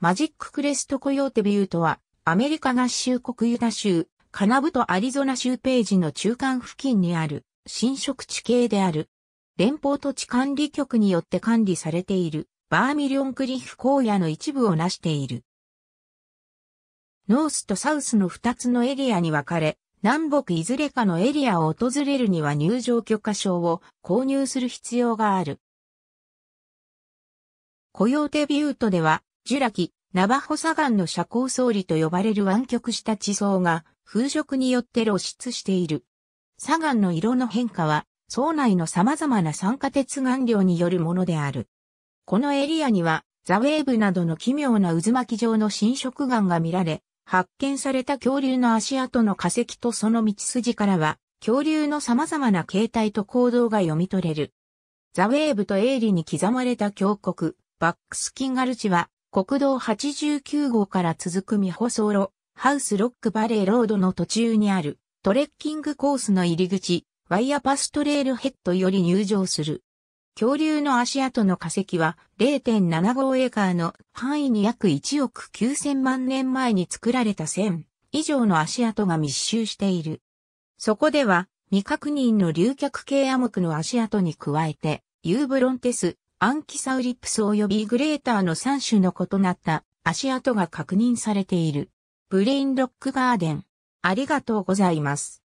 マジッククレストコヨーテビュートは、アメリカ合衆国ユタ州、カナブとアリゾナ州ページの中間付近にある、新植地形である。連邦土地管理局によって管理されている、バーミリオンクリフ荒野の一部を成している。ノースとサウスの二つのエリアに分かれ、南北いずれかのエリアを訪れるには入場許可証を購入する必要がある。コヨーテビュートでは、ジュラキ、ナバホ砂岩の社交層理と呼ばれる湾曲した地層が風色によって露出している。砂岩の色の変化は、層内の様々な酸化鉄岩量によるものである。このエリアには、ザ・ウェーブなどの奇妙な渦巻き状の侵食岩が見られ、発見された恐竜の足跡の化石とその道筋からは、恐竜の様々な形態と行動が読み取れる。ザ・ウェーブとエイリに刻まれた峡谷、バックスキンガルチは、国道89号から続く未舗装路、ハウスロックバレーロードの途中にあるトレッキングコースの入り口、ワイヤパストレールヘッドより入場する。恐竜の足跡の化石は0.75エーカーの範囲に約1億9000万年前に作られた1000以上の足跡が密集している。そこでは未確認の竜脚系亜目の足跡に加えて、ユーブロンテス、アンキサウリプス及びグレーターの3種の異なった足跡が確認されている。ブレインロックガーデン。ありがとうございます。